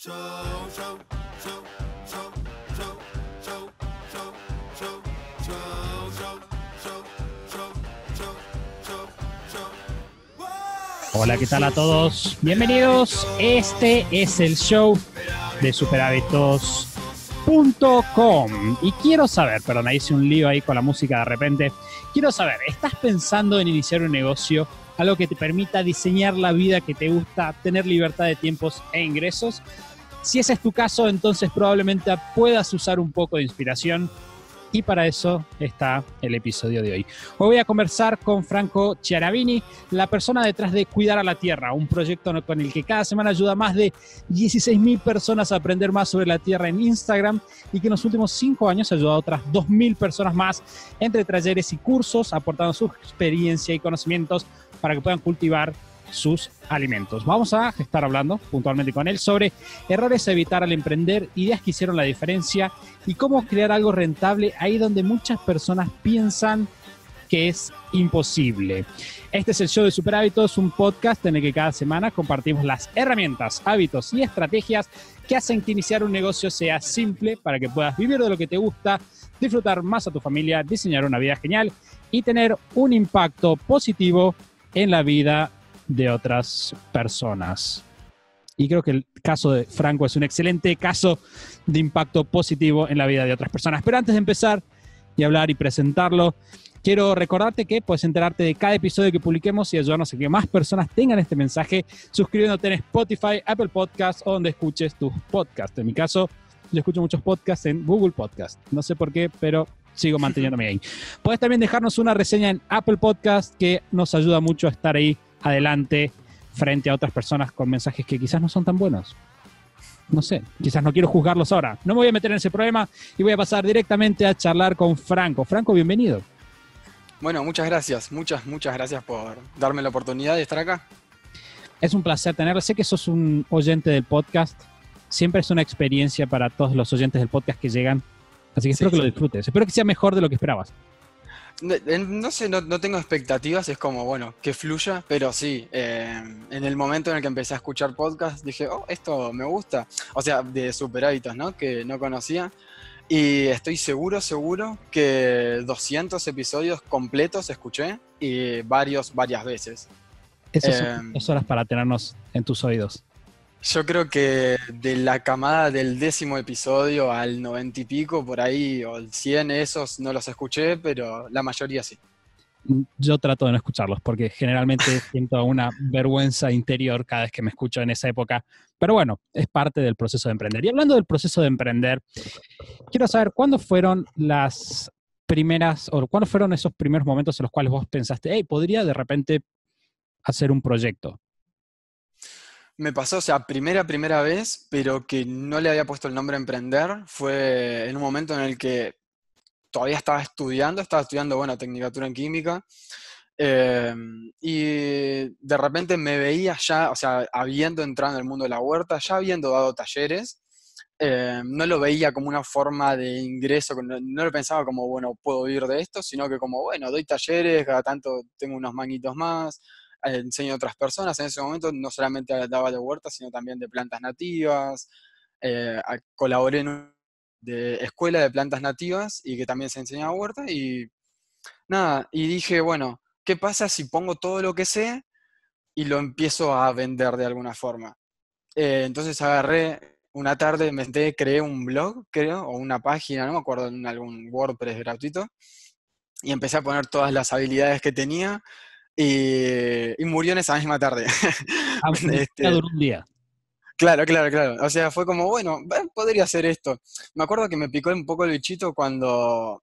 Show, show, show, show, show, show, show, show, Hola, ¿qué tal a todos? Bienvenidos. Este es el show de superhábitos.com. Y quiero saber, perdón, ahí hice un lío ahí con la música de repente. Quiero saber, ¿estás pensando en iniciar un negocio? Algo que te permita diseñar la vida que te gusta, tener libertad de tiempos e ingresos. Si ese es tu caso, entonces probablemente puedas usar un poco de inspiración y para eso está el episodio de hoy. Hoy voy a conversar con Franco Chiaravini, la persona detrás de Cuidar a la Tierra, un proyecto con el que cada semana ayuda a más de 16.000 personas a aprender más sobre la Tierra en Instagram y que en los últimos cinco años ha ayudado a otras 2.000 personas más entre talleres y cursos, aportando su experiencia y conocimientos para que puedan cultivar sus alimentos. Vamos a estar hablando puntualmente con él sobre errores a evitar al emprender, ideas que hicieron la diferencia y cómo crear algo rentable ahí donde muchas personas piensan que es imposible. Este es el show de Super Hábitos, un podcast en el que cada semana compartimos las herramientas, hábitos y estrategias que hacen que iniciar un negocio sea simple para que puedas vivir de lo que te gusta, disfrutar más a tu familia, diseñar una vida genial y tener un impacto positivo en la vida de otras personas. Y creo que el caso de Franco es un excelente caso de impacto positivo en la vida de otras personas. Pero antes de empezar y hablar y presentarlo, quiero recordarte que puedes enterarte de cada episodio que publiquemos y ayudarnos a que más personas tengan este mensaje suscribiéndote en Spotify, Apple Podcasts o donde escuches tus podcasts. En mi caso, yo escucho muchos podcasts en Google Podcasts. No sé por qué, pero sigo manteniéndome ahí. Puedes también dejarnos una reseña en Apple Podcasts que nos ayuda mucho a estar ahí adelante frente a otras personas con mensajes que quizás no son tan buenos. No sé, quizás no quiero juzgarlos ahora. No me voy a meter en ese problema y voy a pasar directamente a charlar con Franco. Franco, bienvenido. Bueno, muchas gracias, muchas, muchas gracias por darme la oportunidad de estar acá. Es un placer tenerlo Sé que sos un oyente del podcast. Siempre es una experiencia para todos los oyentes del podcast que llegan. Así que espero que lo disfrutes. Espero que sea mejor de lo que esperabas. No sé, no, tengo expectativas, es como, bueno, que fluya, pero sí, eh, en el momento en el que empecé a escuchar podcast, dije, oh, esto me gusta. O sea, de super ¿no? Que no conocía. Y estoy seguro, seguro que 200 episodios completos escuché y varios, varias veces. Esas es son eh, horas para tenernos en tus oídos. Yo creo que de la camada del décimo episodio al noventa y pico, por ahí, o el cien, esos no los escuché, pero la mayoría sí. Yo trato de no escucharlos porque generalmente siento una vergüenza interior cada vez que me escucho en esa época. Pero bueno, es parte del proceso de emprender. Y hablando del proceso de emprender, quiero saber cuándo fueron las primeras, o cuándo fueron esos primeros momentos en los cuales vos pensaste, hey, podría de repente hacer un proyecto me pasó, o sea, primera, primera vez, pero que no le había puesto el nombre a emprender, fue en un momento en el que todavía estaba estudiando, estaba estudiando, bueno, tecnicatura en química, em, y de repente me veía ya, o sea, habiendo entrado en el mundo de la huerta, ya habiendo dado talleres, em, no lo veía como una forma de ingreso, no, lo pensaba como, bueno, puedo vivir de esto, sino que como, bueno, doy talleres, cada tanto tengo unos manguitos más, enseño a otras personas. En ese momento no solamente daba de huertas, sino también de plantas nativas. Eh, colaboré en una escuela de plantas nativas y que también se enseñaba huerta. Y nada, y dije, bueno, ¿qué pasa si pongo todo lo que sé y lo empiezo a vender de alguna forma? Eh, entonces agarré una tarde, me senté, creé un blog, creo, o una página, no me acuerdo, en algún WordPress gratuito. Y empecé a poner todas las habilidades que tenía y, murió en esa misma tarde. Ah, este, un día. Claro, claro, claro. O sea, fue como, bueno, eh, podría hacer esto. Me acuerdo que me picó un poco el bichito cuando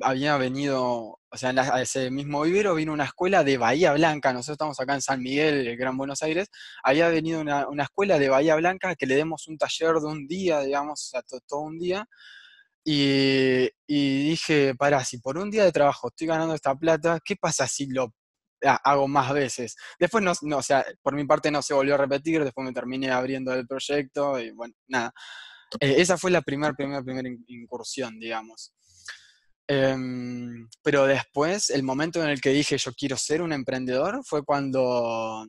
había venido, o sea, a ese mismo vivero vino una escuela de Bahía Blanca, nosotros estamos acá en San Miguel, Gran Buenos Aires, había venido una, escuela de Bahía Blanca que le demos un taller de un día, digamos, o todo, un día, y, y, dije, pará, si por un día de trabajo estoy ganando esta plata, ¿qué pasa si lo hago más veces. Después no, o sea, por mi parte no se volvió a repetir, después me terminé abriendo el proyecto y bueno, nada. Eh, esa fue la primera, primera, primera incursión, digamos. Em, pero después, el momento en el que dije yo quiero ser un emprendedor fue cuando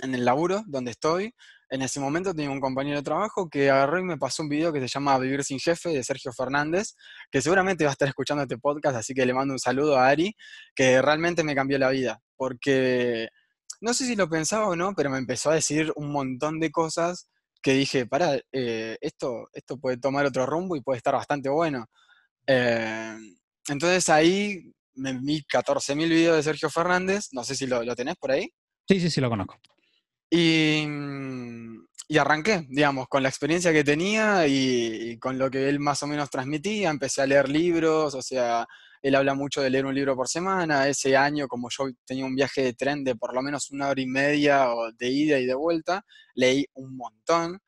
en el laburo donde estoy, en ese momento tenía un compañero de trabajo que agarró y me pasó un video que se llama Vivir sin Jefe de Sergio Fernández, que seguramente va a estar escuchando este podcast, así que le mando un saludo a Ari, que realmente me cambió la vida, porque no sé si lo pensaba o no, pero me empezó a decir un montón de cosas que dije, para, eh, esto, esto puede tomar otro rumbo y puede estar bastante bueno. Eh, entonces ahí me vi 14.000 videos de Sergio Fernández, no sé si lo tenés por ahí. Sí, sí, sí, lo conozco. Mm, y, arranqué, digamos, con la experiencia que tenía y, con lo que él más o menos transmitía, empecé a leer libros, o sea, él habla mucho de leer un libro por semana, ese año como yo tenía un viaje de tren de por lo menos una hora y media o de ida y de vuelta, leí un montón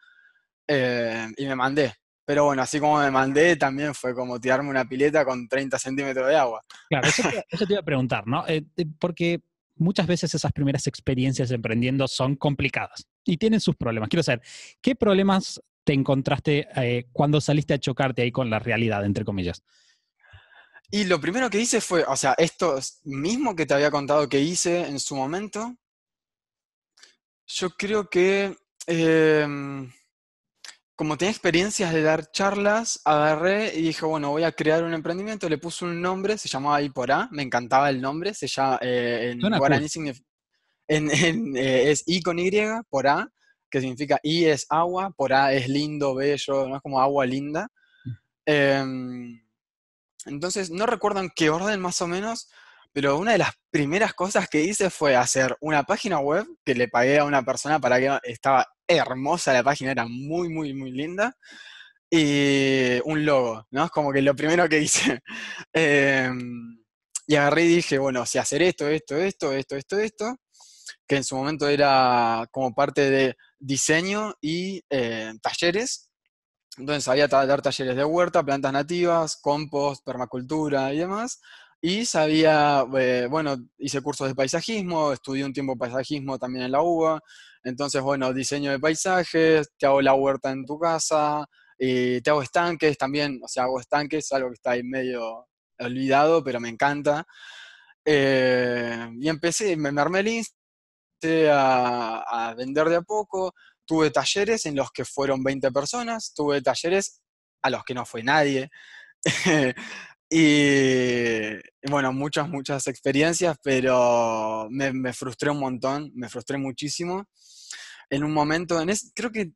eh, y me mandé. Pero bueno, así como me mandé, también fue como tirarme una pileta con 30 centímetros de agua. Claro, eso te, iba a preguntar, ¿no? Eh, eh, porque muchas veces esas primeras experiencias emprendiendo son complicadas y tienen sus problemas. Quiero saber, ¿qué problemas te encontraste eh, cuando saliste a chocarte ahí con la realidad, entre comillas? Y lo primero que hice fue, o sea, esto mismo que te había contado que hice en su momento, yo creo que... Em, como tenía experiencias de dar charlas, agarré y dije, bueno, voy a crear un emprendimiento, le puse un nombre, se llamaba A, me encantaba el nombre, se llama, eh, guaraní eh, es I con Y, A, que significa I es agua, A es lindo, bello, ¿no? es como agua linda. Mm. Em, entonces, no recuerdo en qué orden más o menos, pero una de las primeras cosas que hice fue hacer una página web que le pagué a una persona para que estaba hermosa la página, era muy, muy, muy linda. Y un logo, ¿no? Es como que lo primero que hice. Em, y agarré y dije, bueno, si hacer esto, esto, esto, esto, esto, esto, que en su momento era como parte de diseño y eh, talleres. Entonces sabía dar talleres de huerta, plantas nativas, compost, permacultura y demás. Y sabía, eh, bueno, hice cursos de paisajismo, estudié un tiempo paisajismo también en la UBA, entonces, bueno, diseño de paisajes, te hago la huerta en tu casa, y eh, te hago estanques también, o sea, hago estanques, algo que está ahí medio olvidado, pero me encanta. Eh, y empecé, me, me armé el a, a vender de a poco, tuve talleres en los que fueron 20 personas, tuve talleres a los que no fue nadie. Y, bueno, muchas, muchas experiencias, pero me, frustré un montón, me frustré muchísimo. En un momento, en creo que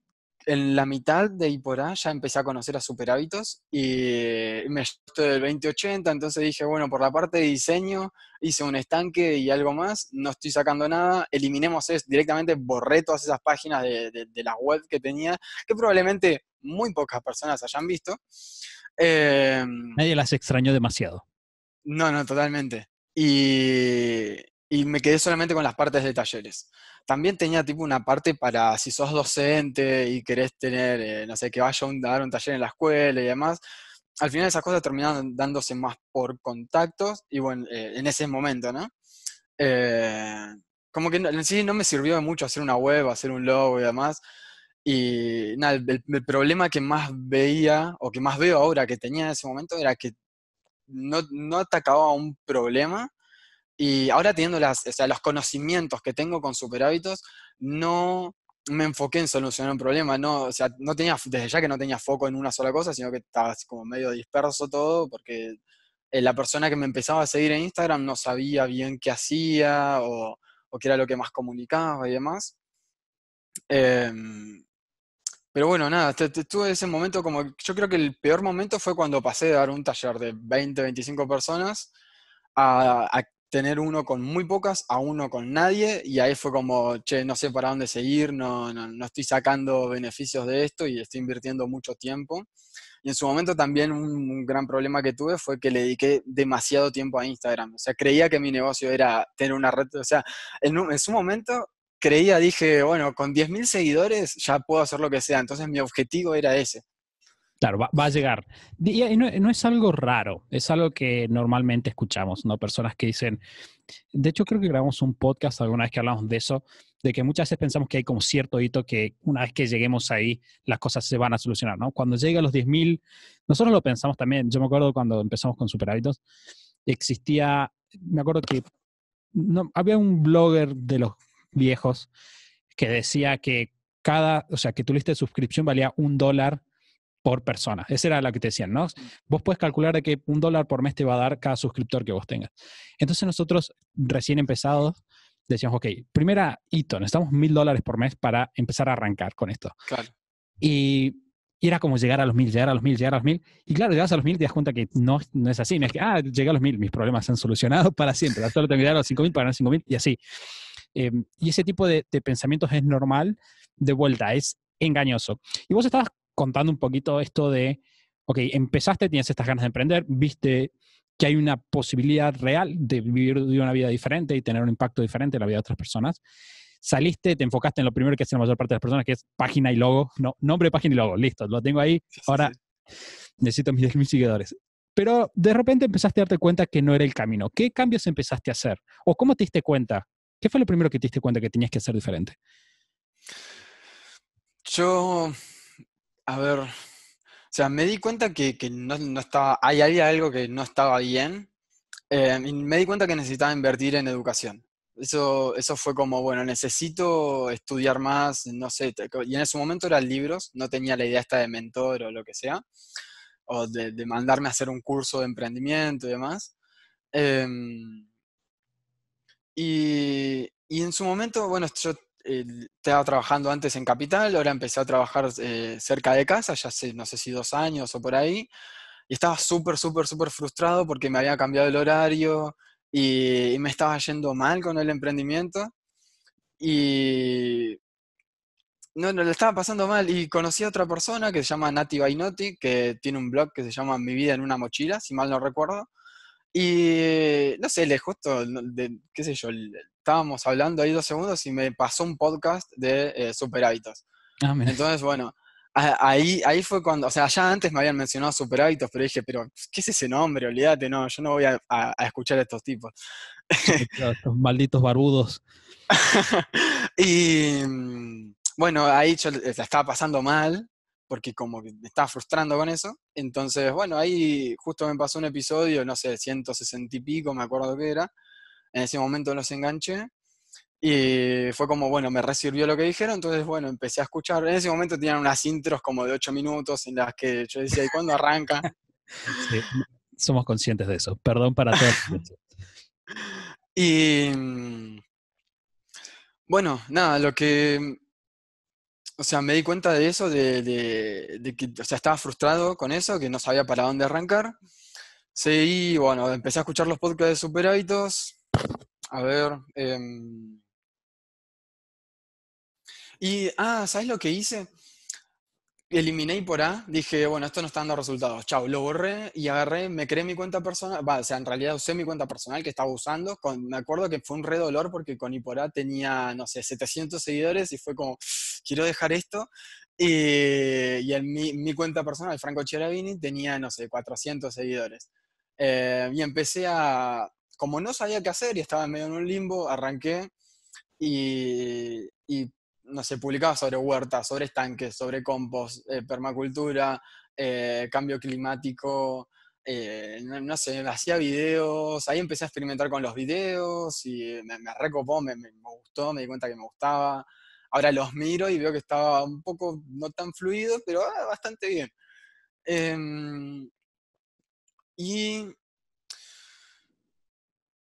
en la mitad de Iporá ya empecé a conocer a Superhábitos y me estoy del 2080, entonces dije, bueno, por la parte de diseño hice un estanque y algo más, no estoy sacando nada, eliminemos es directamente borré todas esas páginas de, de, web que tenía, que probablemente muy pocas personas hayan visto, Em, Nadie las extrañó demasiado. No, no, totalmente. Y, y me quedé solamente con las partes de talleres. También tenía tipo una parte para si sos docente y querés tener, eh, no sé, que vaya a dar un taller en la escuela y demás. Al final esas cosas terminaron dándose más por contactos y bueno, eh, en ese momento, ¿no? Eh, como que en sí no me sirvió mucho hacer una web, hacer un logo y demás. Y nada, el, problema que más veía, o que más veo ahora que tenía en ese momento, era que no, no atacaba un problema. Y ahora teniendo las, o sea, los conocimientos que tengo con superhábitos, no me enfoqué en solucionar un problema. No, o sea, no tenía, desde ya que no tenía foco en una sola cosa, sino que estaba como medio disperso todo, porque eh, la persona que me empezaba a seguir en Instagram no sabía bien qué hacía o, o qué era lo que más comunicaba y demás. Em, pero bueno, nada, en ese momento como, yo creo que el peor momento fue cuando pasé de dar un taller de 20, 25 personas a, tener uno con muy pocas a uno con nadie y ahí fue como, che, no sé para dónde seguir, no, no, estoy sacando beneficios de esto y estoy invirtiendo mucho tiempo. Y en su momento también un, gran problema que tuve fue que le dediqué demasiado tiempo a Instagram. O sea, creía que mi negocio era tener una red, o sea, en, en su momento creía, dije, bueno, con 10.000 seguidores ya puedo hacer lo que sea. Entonces mi objetivo era ese. Claro, va, a llegar. Y no, es algo raro, es algo que normalmente escuchamos, ¿no? Personas que dicen, de hecho creo que grabamos un podcast alguna vez que hablamos de eso, de que muchas veces pensamos que hay como cierto hito que una vez que lleguemos ahí, las cosas se van a solucionar, ¿no? Cuando llega a los 10.000, nosotros lo pensamos también, yo me acuerdo cuando empezamos con Superhábitos, existía, me acuerdo que no, había un blogger de los viejos que decía que cada, o sea, que tu lista de suscripción valía un dólar por persona. Esa era la que te decían, ¿no? Vos puedes calcular de que un dólar por mes te va a dar cada suscriptor que vos tengas. Entonces nosotros, recién empezados, decíamos, ok, primera hito, necesitamos mil dólares por mes para empezar a arrancar con esto. Y, era como llegar a los mil, llegar a los mil, llegar a los mil. Y claro, llegas a los mil y te das cuenta que no, no es así. No es que, ah, llegué a los mil, mis problemas se han solucionado para siempre. Solo te que a los cinco mil para ganar cinco mil y así. Em, y ese tipo de, de, pensamientos es normal, de vuelta, es engañoso. Y vos estabas contando un poquito esto de, ok, empezaste, tienes estas ganas de emprender, viste que hay una posibilidad real de vivir una vida diferente y tener un impacto diferente en la vida de otras personas. Saliste, te enfocaste en lo primero que hace la mayor parte de las personas, que es página y logo. No, nombre, página y logo. Listo, lo tengo ahí. Ahora necesito mis 10.000 seguidores. Pero de repente empezaste a darte cuenta que no era el camino. ¿Qué cambios empezaste a hacer? ¿O cómo te diste cuenta ¿Qué fue lo primero que te diste cuenta que tenías que hacer diferente? Yo, a ver, o sea, me di cuenta que, no, estaba, hay, había algo que no estaba bien em, y me di cuenta que necesitaba invertir en educación. Eso, eso fue como, bueno, necesito estudiar más, no sé, y en ese momento eran libros, no tenía la idea esta de mentor o lo que sea, o de, de mandarme a hacer un curso de emprendimiento y demás. Eh, y, y en su momento, bueno, yo estaba trabajando antes en Capital, ahora empecé a trabajar eh, cerca de casa, ya hace, no sé si dos años o por ahí, y estaba súper, súper, súper frustrado porque me había cambiado el horario y, me estaba yendo mal con el emprendimiento. Y no, no, le estaba pasando mal. Y conocí a otra persona que se llama Nati Bainotti, que tiene un blog que se llama Mi vida en una mochila, si mal no recuerdo. Y no sé, le justo, qué sé yo, estábamos hablando ahí dos segundos y me pasó un podcast de eh, superhábitos. Ah, Entonces, bueno, ahí, ahí fue cuando, o sea, ya antes me habían mencionado superhábitos, pero dije, pero, ¿qué es ese nombre? Olvídate, no, yo no voy a, escuchar a estos tipos. Estos malditos barbudos. y mm, bueno, ahí yo eh, estaba pasando mal porque como que me estaba frustrando con eso. Entonces, bueno, ahí justo me pasó un episodio, no sé, 160 y pico, me acuerdo que era. En ese momento los enganché. Y fue como, bueno, me resirvió lo que dijeron, entonces, bueno, empecé a escuchar. En ese momento tenían unas intros como de 8 minutos en las que yo decía, ¿y cuándo arranca? Sí, somos conscientes de eso. Perdón para todos. y mm, bueno, nada, lo que mm, o sea, me di cuenta de eso, de, que estaba frustrado con eso, que no sabía para dónde arrancar. Seguí, bueno, empecé a escuchar los podcasts de superhábitos. A ver. Em. y, ah, ¿sabes lo que hice? eliminé y dije, bueno, esto no está dando resultados, chao, lo borré y agarré, me creé mi cuenta personal, va, o sea, en realidad usé mi cuenta personal que estaba usando, me acuerdo que fue un redolor porque con ipora tenía, no sé, 700 seguidores y fue como, quiero dejar esto, y, eh, y en mi, mi, cuenta personal, Franco Cherabini, tenía, no sé, 400 seguidores. Eh, y empecé a, como no sabía qué hacer y estaba medio en un limbo, arranqué y, y no sé, publicaba sobre huertas, sobre estanques, sobre compost, eh, permacultura, eh, cambio climático, eh, no, sé, hacía videos, ahí empecé a experimentar con los videos y me, recopó, me, gustó, me di cuenta que me gustaba. Ahora los miro y veo que estaba un poco no tan fluido, pero ah, bastante bien. Em, y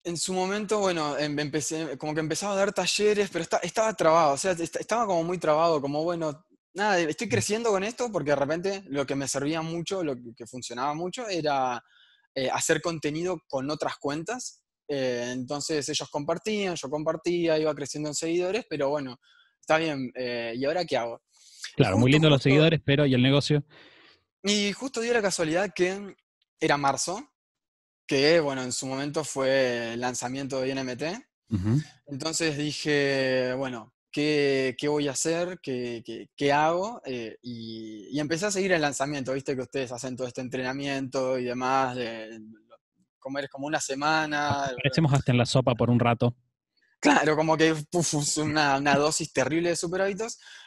en su momento, bueno, em, empecé, como que empezaba a dar talleres, pero estaba trabado, o sea, estaba como muy trabado, como bueno, nada, estoy mm. creciendo con esto porque de repente lo que me servía mucho, lo que funcionaba mucho era eh, hacer contenido con otras cuentas. Eh, entonces ellos compartían, yo compartía, iba creciendo en seguidores, pero bueno, está bien, eh, ¿y ahora qué hago? Claro, muy lindo los seguidores, pero ¿y el negocio? Y justo dio la casualidad que era marzo, que bueno, en su momento fue el lanzamiento de NMT. Entonces dije, bueno, ¿qué, voy a hacer? ¿Qué, hago? Eh, y, empecé a seguir el lanzamiento, viste que ustedes hacen todo este entrenamiento y demás, de comer como una semana. Parecemos hasta en la sopa por un rato. Claro, como que una, una, dosis terrible de super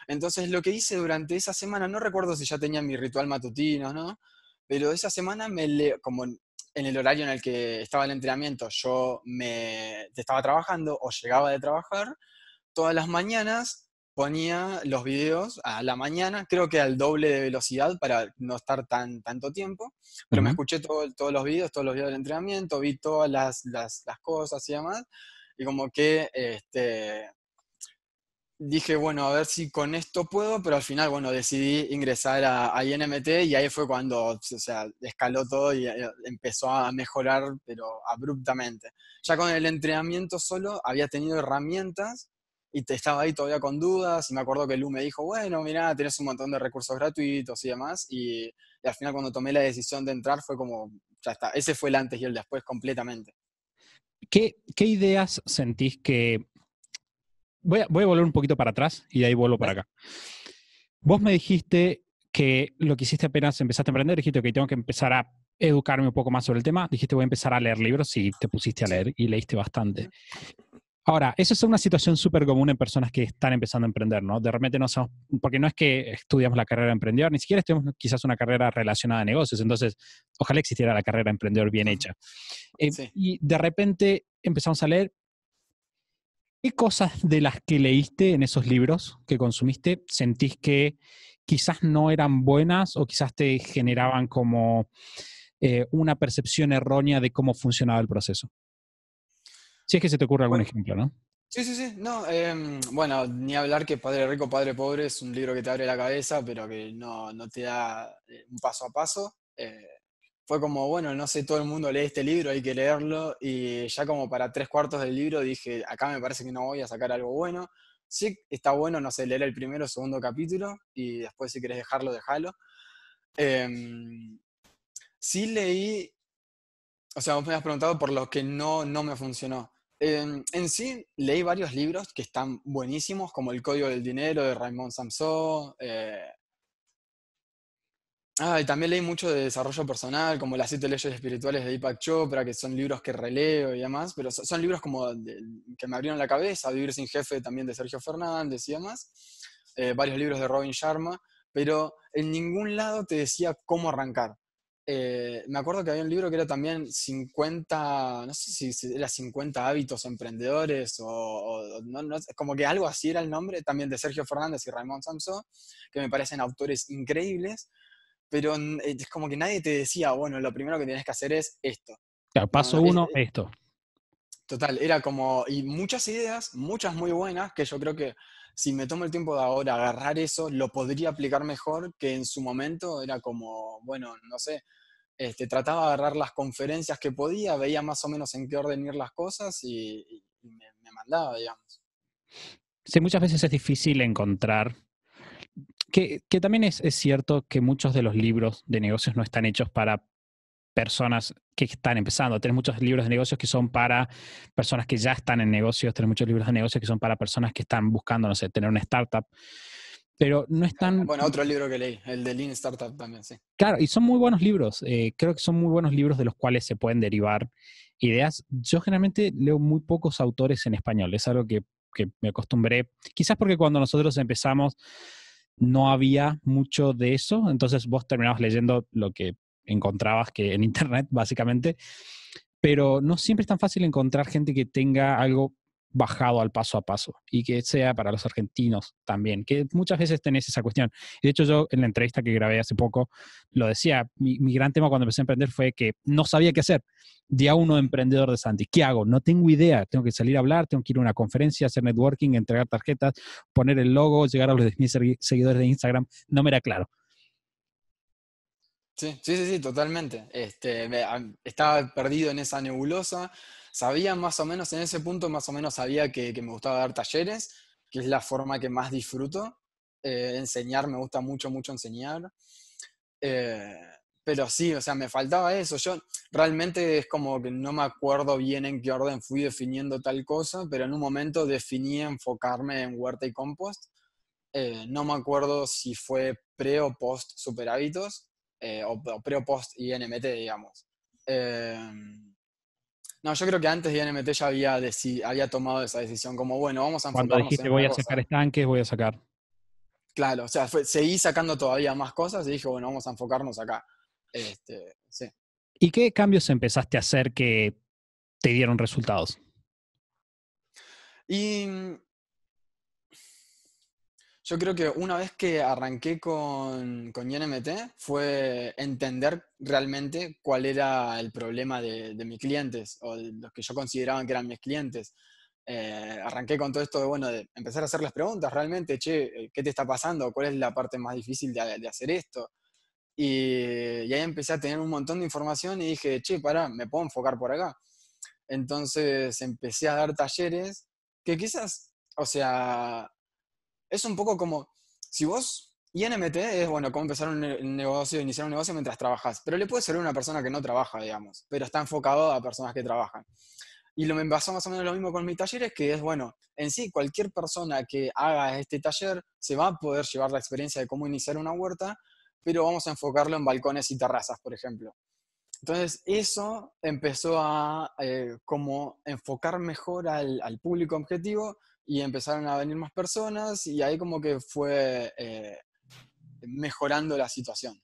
Entonces lo que hice durante esa semana, no recuerdo si ya tenía mi ritual matutino, ¿no? Pero esa semana me le, como en el horario en el que estaba el entrenamiento yo me estaba trabajando o llegaba de trabajar, todas las mañanas ponía los videos a la mañana, creo que al doble de velocidad para no estar tan, tanto tiempo, pero me escuché todos los videos, todos los videos del entrenamiento, vi todas las, las, las cosas y demás, y como que este, dije, bueno, a ver si con esto puedo, pero al final, bueno, decidí ingresar a, INMT y ahí fue cuando, o sea, escaló todo y eh, empezó a mejorar, pero abruptamente. Ya con el entrenamiento solo había tenido herramientas y te estaba ahí todavía con dudas y me acuerdo que Lu me dijo, bueno, mira, tienes un montón de recursos gratuitos y demás y, al final cuando tomé la decisión de entrar fue como, ya está, ese fue el antes y el después completamente. ¿Qué, ¿Qué, ideas sentís que voy a, volver un poquito para atrás y de ahí vuelvo para acá. Vos me dijiste que lo que hiciste apenas empezaste a emprender, dijiste que tengo que empezar a educarme un poco más sobre el tema, dijiste voy a empezar a leer libros y te pusiste a leer y leíste bastante. Ahora, eso es una situación súper común en personas que están empezando a emprender, ¿no? De repente no somos, porque no es que estudiamos la carrera de emprendedor, ni siquiera estudiamos quizás una carrera relacionada a negocios, entonces ojalá existiera la carrera de emprendedor bien hecha. Eh, y de repente empezamos a leer ¿Qué cosas de las que leíste en esos libros que consumiste sentís que quizás no eran buenas o quizás te generaban como eh, una percepción errónea de cómo funcionaba el proceso? Si es que se te ocurre algún ejemplo, ¿no? Sí, sí, sí. No, em, bueno, ni hablar que Padre Rico, Padre Pobre es un libro que te abre la cabeza, pero que no, te da eh, un paso a paso. Eh, fue como, bueno, no sé, todo el mundo lee este libro, hay que leerlo, y ya como para tres cuartos del libro dije, acá me parece que no voy a sacar algo bueno. Sí, está bueno, no sé, leer el primero o segundo capítulo, y después si querés dejarlo, déjalo. Em, sí leí, o sea, vos me has preguntado por lo que no, no me funcionó. Em, en sí, leí varios libros que están buenísimos, como El Código del Dinero de Raymond Samson, eh, Ah, y también leí mucho de desarrollo personal, como Las siete leyes espirituales de Deepak Chopra, que son libros que releo y demás, pero son libros como que me abrieron la cabeza, Vivir sin jefe también de Sergio Fernández y demás, eh, varios libros de Robin Sharma, pero en ningún lado te decía cómo arrancar. Eh, me acuerdo que había un libro que era también 50, no sé si era 50 hábitos emprendedores o, no, como que algo así era el nombre, también de Sergio Fernández y Raymond Samson, que me parecen autores increíbles, pero eh, es como que nadie te decía, bueno, lo primero que tienes que hacer es esto. paso uno, esto. Total, era como, y muchas ideas, muchas muy buenas, que yo creo que si me tomo el tiempo de ahora agarrar eso, lo podría aplicar mejor que en su momento era como, bueno, no sé, este, trataba de agarrar las conferencias que podía, veía más o menos en qué orden ir las cosas y, me, me mandaba, digamos. Sí, muchas veces es difícil encontrar que, también es, cierto que muchos de los libros de negocios no están hechos para personas que están empezando. Tienes muchos libros de negocios que son para personas que ya están en negocios, Tienes muchos libros de negocios que son para personas que están buscando, no sé, tener una startup pero no están... Bueno, otro libro que leí, el de Lean Startup también, sí. Claro, y son muy buenos libros. Eh, creo que son muy buenos libros de los cuales se pueden derivar ideas. Yo generalmente leo muy pocos autores en español. Es algo que, que me acostumbré. Quizás porque cuando nosotros empezamos no había mucho de eso, entonces vos terminabas leyendo lo que encontrabas que en internet, básicamente, pero no siempre es tan fácil encontrar gente que tenga algo bajado al paso a paso y que sea para los argentinos también, que muchas veces tenés esa cuestión. De hecho, yo en la entrevista que grabé hace poco lo decía, mi, gran tema cuando empecé a emprender fue que no sabía qué hacer. Día uno emprendedor de Santi, ¿qué hago? No tengo idea, tengo que salir a hablar, tengo que ir a una conferencia, hacer networking, entregar tarjetas, poner el logo, llegar a los 10.000 seguidores de Instagram, no me era claro. Sí, sí, sí, totalmente. Este, estaba perdido en esa nebulosa. Sabía más o menos, en ese punto más o menos sabía que, me gustaba dar talleres, que es la forma que más disfruto. Eh, enseñar, me gusta mucho, mucho enseñar. Eh, pero sí, o sea, me faltaba eso. Yo realmente es como que no me acuerdo bien en qué orden fui definiendo tal cosa, pero en un momento definí enfocarme en huerta y compost. Eh, no me acuerdo si fue pre o post superhábitos, eh, o, pre o post INMT, digamos. Em, no, yo creo que antes de INMT ya había, había tomado esa decisión, como bueno, vamos a Cuando dijiste voy a sacar estanques, voy a sacar. Claro, o sea, seguí sacando todavía más cosas y dije, bueno, vamos a enfocarnos acá. Este, ¿Y qué cambios empezaste a hacer que te dieron resultados? Y yo creo que una vez que arranqué con, con INMT fue entender realmente cuál era el problema de, de mis clientes o de los que yo consideraba que eran mis clientes. Eh, arranqué con todo esto de, bueno, de empezar a hacer las preguntas realmente, che, ¿qué te está pasando? ¿Cuál es la parte más difícil de, de hacer esto? Y, y, ahí empecé a tener un montón de información y dije, che, pará, me puedo enfocar por acá. Entonces empecé a dar talleres que quizás, o sea, es un poco como, si vos, INMT es, bueno, cómo empezar un negocio, iniciar un negocio mientras trabajas, pero le puede ser una persona que no trabaja, digamos, pero está enfocado a personas que trabajan. Y lo me pasó más o menos lo mismo con mi taller es que es, bueno, en sí cualquier persona que haga este taller se va a poder llevar la experiencia de cómo iniciar una huerta, pero vamos a enfocarlo en balcones y terrazas, por ejemplo. Entonces, eso empezó a eh, como enfocar mejor al, al, público objetivo y empezaron a venir más personas y ahí como que fue eh, mejorando la situación.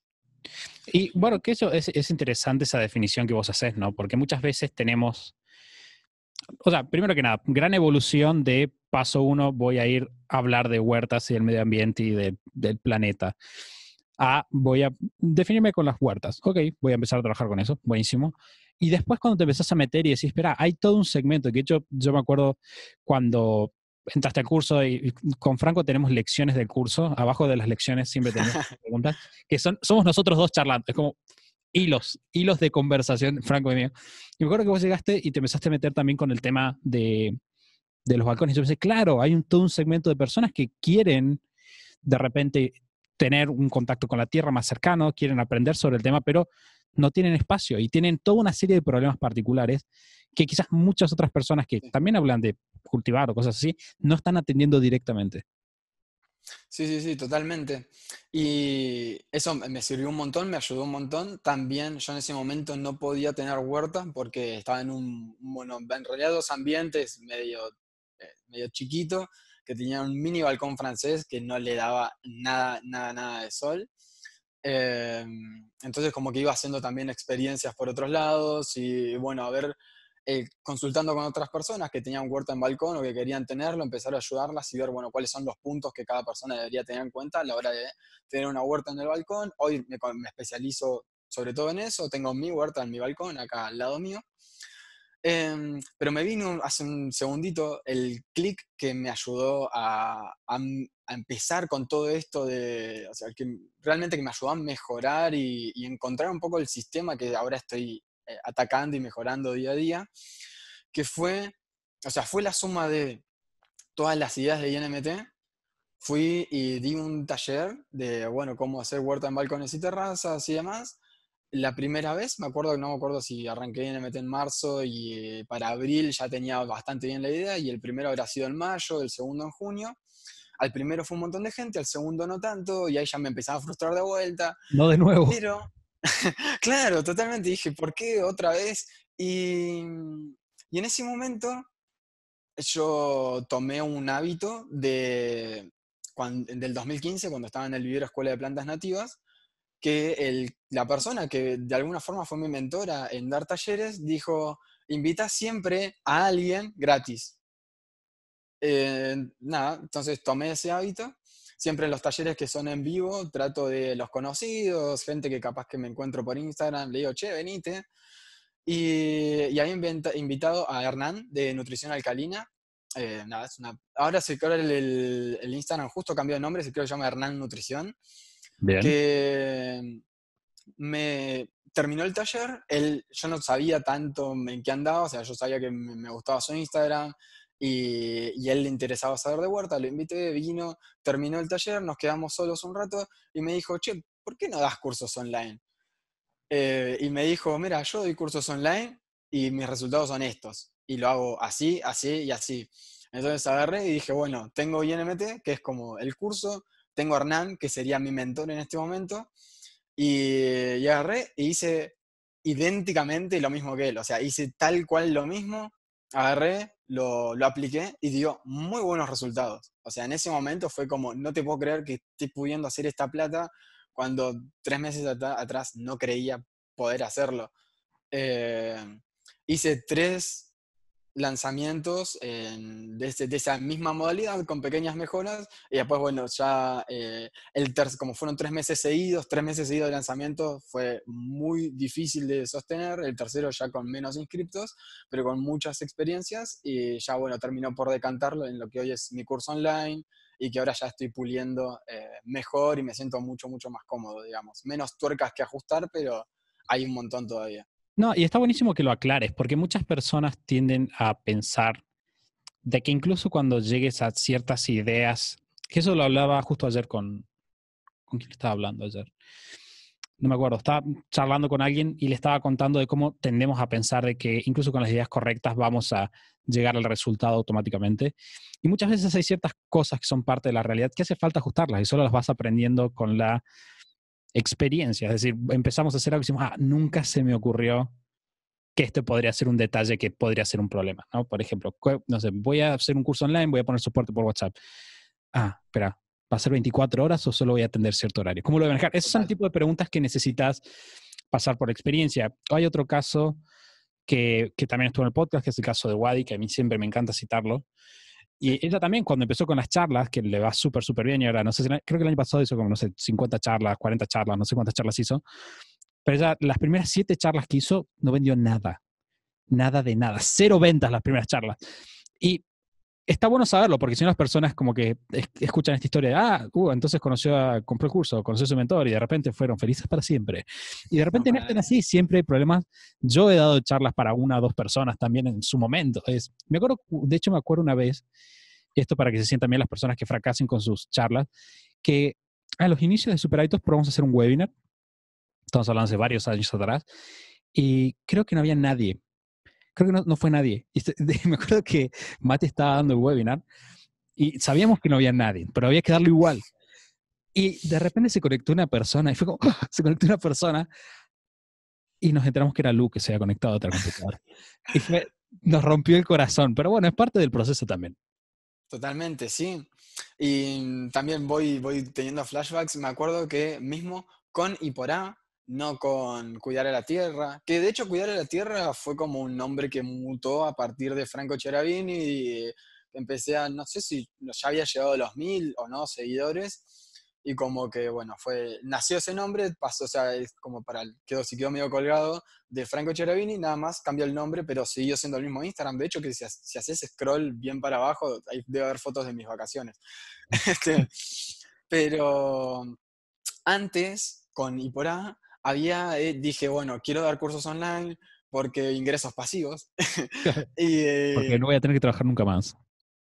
Y bueno, que eso es, interesante esa definición que vos haces, ¿no? Porque muchas veces tenemos, o sea, primero que nada, gran evolución de paso uno, voy a ir a hablar de huertas y del medio ambiente y del planeta. A, voy a definirme con las huertas. Ok, voy a empezar a trabajar con eso, buenísimo. Y después cuando te empezás a meter y decís, espera, hay todo un segmento, que yo me acuerdo cuando entraste al curso y, con Franco tenemos lecciones del curso. Abajo de las lecciones siempre tenemos preguntas, que son, somos nosotros dos charlantes Es como hilos, hilos de conversación, Franco y mío. Y me acuerdo que vos llegaste y te empezaste a meter también con el tema de, los balcones. yo pensé, claro, hay un, todo un segmento de personas que quieren de repente tener un contacto con la tierra más cercano, quieren aprender sobre el tema, pero no tienen espacio y tienen toda una serie de problemas particulares que quizás muchas otras personas que también hablan de cultivar o cosas así, no están atendiendo directamente. Sí, sí, sí, totalmente. Y eso me sirvió un montón, me ayudó un montón. También yo en ese momento no podía tener huerta porque estaba en un, bueno, en realidad ambientes medio, eh, medio chiquito, que tenía un mini balcón francés que no le daba nada, nada, nada de sol. Eh, entonces como que iba haciendo también experiencias por otros lados y bueno, a ver, eh, consultando con otras personas que tenían huerta en balcón o que querían tenerlo, empezar a ayudarlas y ver, bueno, cuáles son los puntos que cada persona debería tener en cuenta a la hora de tener una huerta en el balcón. Hoy me, me especializo sobre todo en eso, tengo mi huerta en mi balcón, acá al lado mío. Em, pero me vino hace un segundito el clic que me ayudó mm, a, empezar con todo esto de, o sea, que realmente que me ayudó a mejorar y, encontrar un poco el sistema que ahora estoy eh, atacando y mejorando día a día, que fue, o sea, fue la suma de todas las ideas de INMT. Fui y di un taller de, bueno, cómo hacer huerta en balcones y terrazas y demás la primera vez, me acuerdo que no me acuerdo si arranqué en MT en marzo y eh, para abril ya tenía bastante bien la idea y el primero habrá sido en mayo, el segundo en junio. Al primero fue un montón de gente, al segundo no tanto y ahí ya me empezaba a frustrar de vuelta. No de nuevo. Pero, claro, totalmente dije, ¿por qué otra vez? Mm, y, en ese momento yo tomé un hábito de, cuando, del 2015, cuando estaba en el vivero Escuela de Plantas Nativas, que la persona que de alguna forma fue mi mentora en dar talleres dijo, invita siempre a alguien gratis. Eh, nada, entonces tomé ese hábito. Siempre en los talleres que son en vivo trato de los conocidos, gente que capaz que me encuentro por Instagram, le digo, che, venite. Y, había invitado a Hernán de Nutrición Alcalina. Eh, nada, ahora, se, el, Instagram justo cambió de nombre, se creo que se llama Hernán Nutrición que me terminó el taller, yo no sabía tanto en qué andaba, o sea, yo sabía que me, gustaba su Instagram y, él le interesaba saber de huerta, lo invité, vino, terminó el taller, nos quedamos solos un rato y me dijo, che, ¿por qué no das cursos online? Eh, y me dijo, mira, yo doy cursos online y mis resultados son estos, y lo hago así, así y así. Entonces agarré y dije, bueno, tengo INMT, que es como el curso, tengo a Hernán, que sería mi mentor en este momento, y, agarré y hice idénticamente lo mismo que él, o sea, hice tal cual lo mismo, agarré, lo, lo, apliqué y dio muy buenos resultados. O sea, en ese momento fue como, no te puedo creer que estoy pudiendo hacer esta plata cuando tres meses atrás no creía poder hacerlo. Eh, hice tres lanzamientos de, esa misma modalidad con pequeñas mejoras y después, bueno, ya eh, el tercero como fueron tres meses seguidos, tres meses seguidos de lanzamiento, fue muy difícil de sostener, el tercero ya con menos inscriptos, pero con muchas experiencias y ya, bueno, terminó por decantarlo en lo que hoy es mi curso online y que ahora ya estoy puliendo eh, mejor y me siento mucho, mucho más cómodo, digamos. Menos tuercas que ajustar, pero hay un montón todavía. No, y está buenísimo que lo aclares, porque muchas personas tienden a pensar de que incluso cuando llegues a ciertas ideas, que eso lo hablaba justo ayer con... ¿Con quién estaba hablando ayer? No me acuerdo, estaba charlando con alguien y le estaba contando de cómo tendemos a pensar de que incluso con las ideas correctas vamos a llegar al resultado automáticamente. Y muchas veces hay ciertas cosas que son parte de la realidad que hace falta ajustarlas y solo las vas aprendiendo con la experiencia Es decir, empezamos a hacer algo y decimos, ah, nunca se me ocurrió que esto podría ser un detalle que podría ser un problema, ¿no? Por ejemplo, no sé, voy a hacer un curso online, voy a poner soporte por WhatsApp. Ah, espera, ¿va a ser 24 horas o solo voy a atender cierto horario? ¿Cómo lo voy a manejar? Esos son el tipo de preguntas que necesitas pasar por experiencia. Hay otro caso que, que también estuvo en el podcast, que es el caso de Wadi, que a mí siempre me encanta citarlo, y ella también, cuando empezó con las charlas, que le va súper, súper bien, y ahora no sé si, creo que el año pasado hizo como, no sé, 50 charlas, 40 charlas, no sé cuántas charlas hizo, pero ella, las primeras 7 charlas que hizo, no vendió nada, nada de nada, cero ventas las primeras charlas. Y está bueno saberlo, porque si no las personas como que escuchan esta historia ah, entonces conoció a, compró el curso, conoció su mentor y de repente fueron felices para siempre. Y de repente no, así, siempre hay problemas. Yo he dado charlas para una o dos personas también en su momento. Es, me acuerdo, de hecho me acuerdo una vez, esto para que se sientan bien las personas que fracasen con sus charlas, que a los inicios de Super probamos a hacer un webinar, estamos hablando de varios años atrás, y creo que no había nadie creo que no, fue nadie. Y me acuerdo que Mati estaba dando el webinar y sabíamos que no había nadie, pero había que darlo igual. Y de repente se conectó una persona y fue como, se conectó una persona y nos enteramos que era Lu que se había conectado a otra computadora. y fue, nos rompió el corazón, pero bueno, es parte del proceso también. Totalmente, sí. Y también voy, voy teniendo flashbacks. Me acuerdo que mismo con y por A no con Cuidar a la Tierra, que de hecho Cuidar a la Tierra fue como un nombre que mutó a partir de Franco Cherabini y empecé a, no sé si ya había llegado a los mil o no seguidores, y como que, bueno, fue, nació ese nombre, pasó, o sea, como para, quedó, si quedó medio colgado, de Franco Cherabini, nada más cambió el nombre, pero siguió siendo el mismo Instagram, de hecho, que si, haces scroll bien para abajo, ahí debe haber fotos de mis vacaciones. Este, pero antes, con y había, eh, dije, bueno, quiero dar cursos online porque ingresos pasivos. y, eh, porque no voy a tener que trabajar nunca más.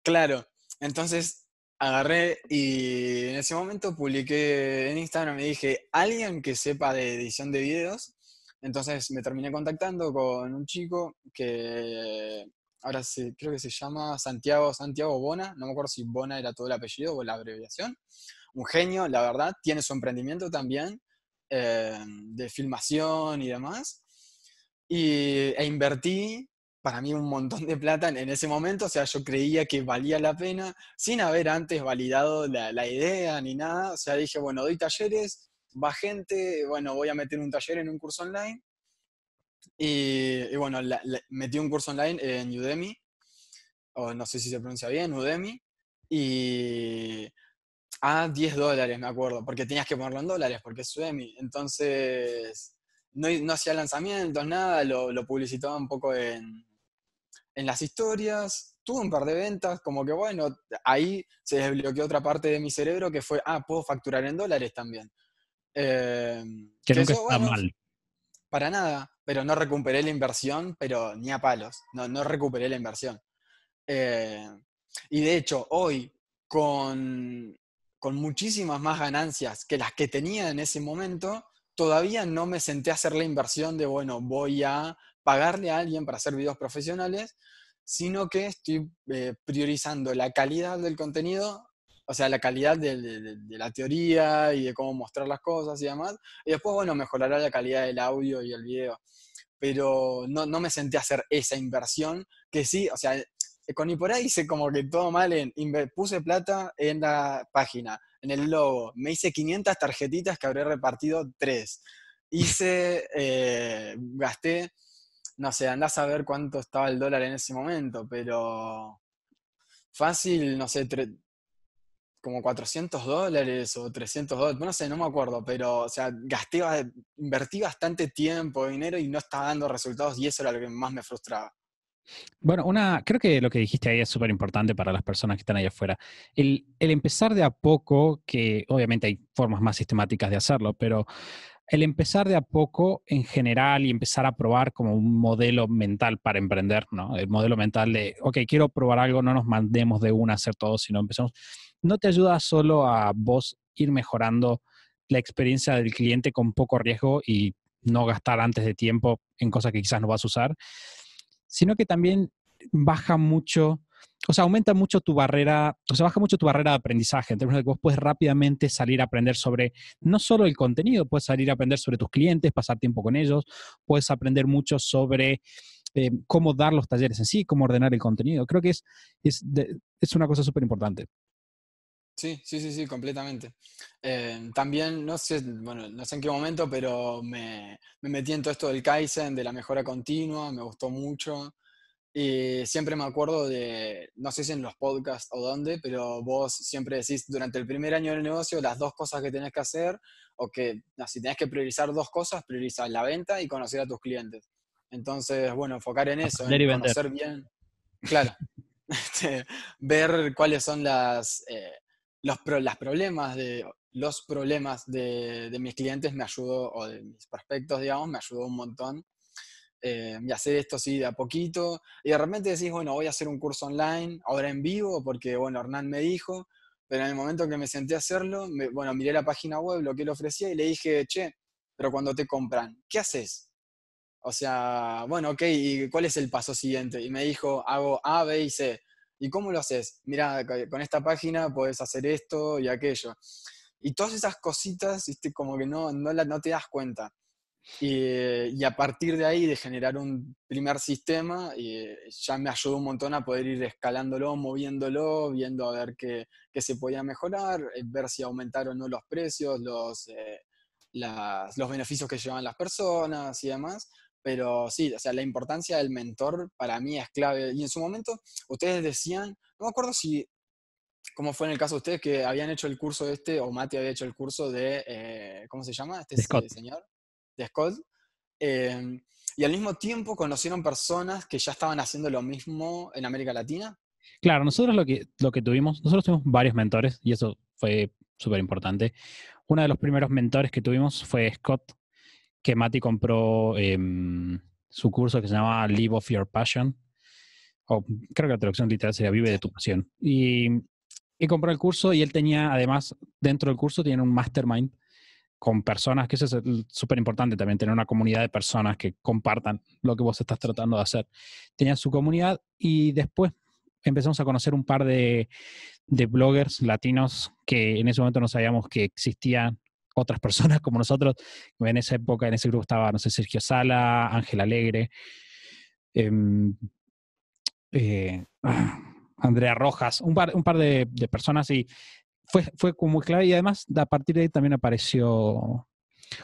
Claro, entonces agarré y en ese momento publiqué en Instagram me dije, alguien que sepa de edición de videos. Entonces me terminé contactando con un chico que ahora sí, creo que se llama Santiago, Santiago Bona, no me acuerdo si Bona era todo el apellido o la abreviación. Un genio, la verdad, tiene su emprendimiento también Em, de filmación y demás. Y, e invertí para mí un montón de plata en, ese momento, o sea, yo creía que valía la pena, sin haber antes validado la, idea ni nada, o sea, dije, bueno, doy talleres, va gente, bueno, voy a meter un taller en un curso online. Y, bueno, metí un curso online en Udemy, o no sé si se pronuncia bien, Udemy, y a ah, 10 dólares, me acuerdo, porque tenías que ponerlo en dólares, porque es Suemi. Entonces, no, hacía lanzamientos, nada, lo, publicitaba un poco en, las historias. Tuve un par de ventas, como que bueno, ahí se desbloqueó otra parte de mi cerebro que fue, ah, puedo facturar en dólares también. Eh, que, nunca está mal. Para nada, pero no recuperé la inversión, pero ni a palos, no, no recuperé la inversión. Eh, y de hecho, hoy, con con muchísimas más ganancias que las que tenía en ese momento, todavía no me senté a hacer la inversión de, bueno, voy a pagarle a alguien para hacer videos profesionales, sino que estoy eh, priorizando la calidad del contenido, o sea, la calidad de, la teoría y de cómo mostrar las cosas y demás, y después, bueno, mejorará la calidad del audio y el video. Pero no, no me senté a hacer esa inversión, que sí, o sea, eh, con por ahí hice como que todo mal en, puse plata en la página, en el logo. Me hice 500 tarjetitas que habré repartido 3. Hice, eh, gasté, no sé, andás a ver cuánto estaba el dólar en ese momento, pero fácil, no sé, como 400 dólares o 300 dólares, no sé, no me acuerdo, pero, o sea, gasté, invertí bastante tiempo, dinero y no estaba dando resultados y eso era lo que más me frustraba. Bueno, una, creo que lo que dijiste ahí es súper importante para las personas que están allá afuera. El, empezar de a poco, que obviamente hay formas más sistemáticas de hacerlo, pero el empezar de a poco en general y empezar a probar como un modelo mental para emprender, ¿no? El modelo mental de, ok, quiero probar algo, no nos mandemos de una a hacer todo, sino empezamos. No te ayuda solo a vos ir mejorando la experiencia del cliente con poco riesgo y no gastar antes de tiempo en cosas que quizás no vas a usar, sino que también baja mucho, o sea, aumenta mucho tu barrera, o sea, baja mucho tu barrera de aprendizaje, en términos de que vos puedes rápidamente salir a aprender sobre no solo el contenido, puedes salir a aprender sobre tus clientes, pasar tiempo con ellos, puedes aprender mucho sobre eh, cómo dar los talleres en sí, cómo ordenar el contenido. Creo que es, es una cosa súper importante. Sí, sí, sí, sí, completamente. Eh, también, no sé, no sé en qué momento, pero me, me, metí en todo esto del Kaizen, de la mejora continua, me gustó mucho. Y siempre me acuerdo de, no sé si en los podcasts o dónde, pero vos siempre decís durante el primer año del negocio las dos cosas que tenés que hacer, o que no, si tenés que priorizar dos cosas, priorizar la venta y conocer a tus clientes. Entonces, bueno, enfocar en eso, conocer bien. Claro, este, ver cuáles son las, eh, los, problemas de, los problemas de, de, mis clientes me ayudó, o de mis prospectos, digamos, me ayudó un montón. y eh, hacer esto así de a poquito. Y de repente decís, bueno, voy a hacer un curso online, ahora en vivo, porque, bueno, Hernán me dijo, pero en el momento que me senté a hacerlo, me, bueno, miré la página web, lo que él ofrecía, y le dije, che, pero cuando te compran, ¿qué haces? O sea, bueno, ok, ¿y cuál es el paso siguiente? Y me dijo, hago A, B y C. ¿Y cómo lo haces? Mira, con esta página puedes hacer esto y aquello. Y todas esas cositas, como que no, no, te das cuenta. Eh, y, a partir de ahí, de generar un primer sistema, eh, ya me ayudó un montón a poder ir escalándolo, moviéndolo, viendo a ver qué, se podía mejorar, eh, ver si aumentaron o no los precios, los, los beneficios que llevan las personas y demás. Pero sí, o sea, la importancia del mentor para mí es clave. Y en su momento, ustedes decían, no me acuerdo si, como fue en el caso de ustedes, que habían hecho el curso este, o Mati había hecho el curso de, eh, ¿cómo se llama? Este, este señor, de Scott. Eh, y al mismo tiempo conocieron personas que ya estaban haciendo lo mismo en América Latina. Claro, nosotros lo que, lo que tuvimos, nosotros tuvimos varios mentores y eso fue súper importante. Uno de los primeros mentores que tuvimos fue Scott, que Mati compró em, su curso que se llama Live of Your Passion, o creo que la traducción literal sería Vive de tu pasión. Y, compró el curso y él tenía, además, dentro del curso tiene un mastermind con personas, que eso es súper importante también, tener una comunidad de personas que compartan lo que vos estás tratando de hacer. Tenía su comunidad y después empezamos a conocer un par de, de bloggers latinos que en ese momento no sabíamos que existían otras personas como nosotros. En esa época, en ese grupo estaba, no sé, Sergio Sala, Ángel Alegre, em, eh, Andrea Rojas, un par, de, personas y fue, fue muy clave y además a partir de ahí también apareció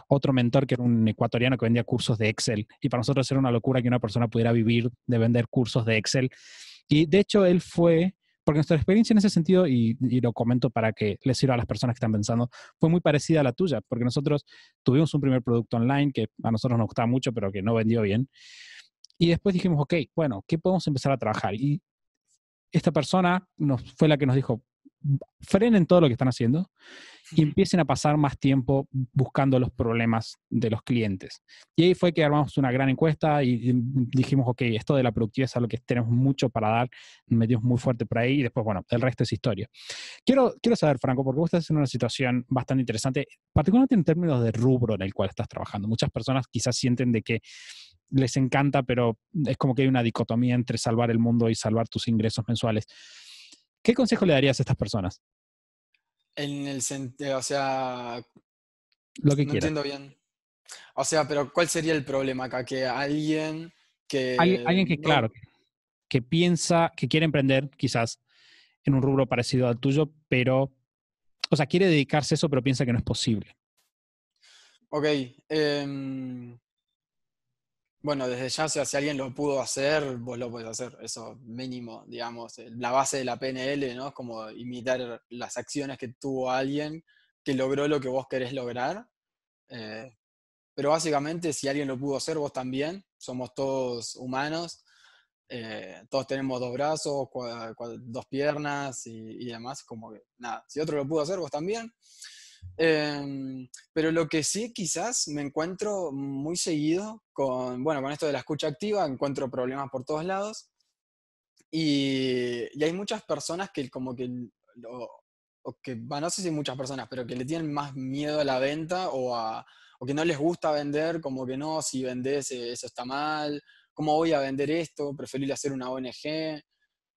otro mentor que era un ecuatoriano que vendía cursos de Excel y para nosotros era una locura que una persona pudiera vivir de vender cursos de Excel y de hecho él fue porque nuestra experiencia en ese sentido, y, lo comento para que les sirva a las personas que están pensando, fue muy parecida a la tuya, porque nosotros tuvimos un primer producto online que a nosotros nos gustaba mucho, pero que no vendió bien. Y después dijimos, ok, bueno, ¿qué podemos empezar a trabajar? Y esta persona fue la que nos dijo, frenen todo lo que están haciendo y empiecen a pasar más tiempo buscando los problemas de los clientes. Y ahí fue que armamos una gran encuesta y dijimos, ok, esto de la productividad es algo que tenemos mucho para dar, metimos muy fuerte por ahí y después, bueno, el resto es historia. Quiero, quiero saber, Franco, porque vos estás en una situación bastante interesante, particularmente en términos de rubro en el cual estás trabajando. Muchas personas quizás sienten de que les encanta, pero es como que hay una dicotomía entre salvar el mundo y salvar tus ingresos mensuales. ¿Qué consejo le darías a estas personas? En el sentido, o sea... Lo que no entiendo bien. O sea, pero ¿cuál sería el problema acá? Que alguien que... alguien que, claro, que piensa, que quiere emprender quizás en un rubro parecido al tuyo, pero... O sea, quiere dedicarse a eso, pero piensa que no es posible. Ok. Eh, bueno, desde ya, si alguien lo pudo hacer, vos lo podés hacer, eso mínimo, digamos. Eh, la base de la PNL, ¿no? Es como imitar las acciones que tuvo alguien que logró lo que vos querés lograr. Eh, pero básicamente, si alguien lo pudo hacer, vos también. Somos todos humanos, eh, todos tenemos dos brazos, dos piernas y, y demás. Como que, nada, si otro lo pudo hacer, vos también. Em, pero lo que sí quizás me encuentro muy seguido con, bueno, con esto de la escucha activa, encuentro problemas por todos lados. Y, y hay muchas personas que como que, o que, no sé si muchas personas, pero que le tienen más miedo a la venta o, a, o que no les gusta vender, como que no, si vendes eh, eso está mal, ¿cómo voy a vender esto? Preferir hacer una ONG.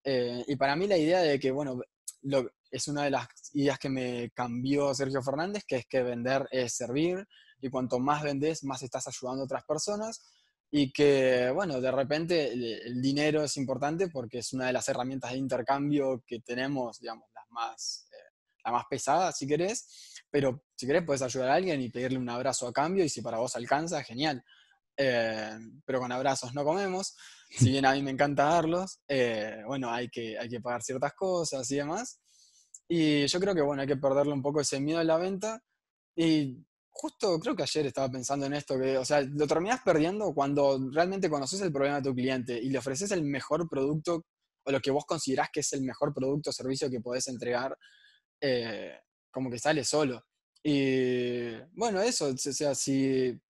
Eh, y para mí la idea de que, bueno, es una de las ideas que me cambió Sergio Fernández, que es que vender es servir y cuanto más vendes, más estás ayudando a otras personas y que, bueno, de repente el, dinero es importante porque es una de las herramientas de intercambio que tenemos, digamos, las más, eh, la más pesada, si querés, pero si querés puedes ayudar a alguien y pedirle un abrazo a cambio y si para vos alcanza, genial. Eh, pero con abrazos no comemos si bien a mí me encanta darlos, eh, bueno, hay que, hay que pagar ciertas cosas y demás. Y yo creo que, bueno, hay que perderle un poco ese miedo a la venta. Y justo creo que ayer estaba pensando en esto, que, o sea, lo terminás perdiendo cuando realmente conoces el problema de tu cliente y le ofreces el mejor producto o lo que vos considerás que es el mejor producto o servicio que podés entregar, eh, como que sale solo. Y bueno, eso, o sea, si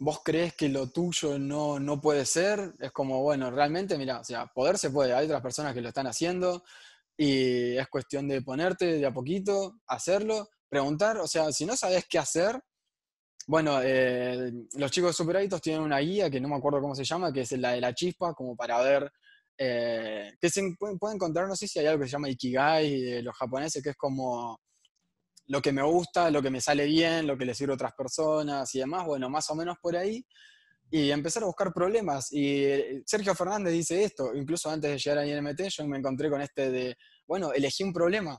vos crees que lo tuyo no, no puede ser, es como, bueno, realmente, mira, o sea, poder se puede, hay otras personas que lo están haciendo y es cuestión de ponerte de a poquito, hacerlo, preguntar, o sea, si no sabes qué hacer, bueno, eh, los chicos de tienen una guía que no me acuerdo cómo se llama, que es la de la chispa, como para ver, eh, que se encontrar, no sé si hay algo que se llama Ikigai de los japoneses, que es como lo que me gusta, lo que me sale bien, lo que le sirve a otras personas y demás, bueno, más o menos por ahí, y empezar a buscar problemas. Y eh, Sergio Fernández dice esto, incluso antes de llegar a NMT, yo me encontré con este de, bueno, elegí un problema,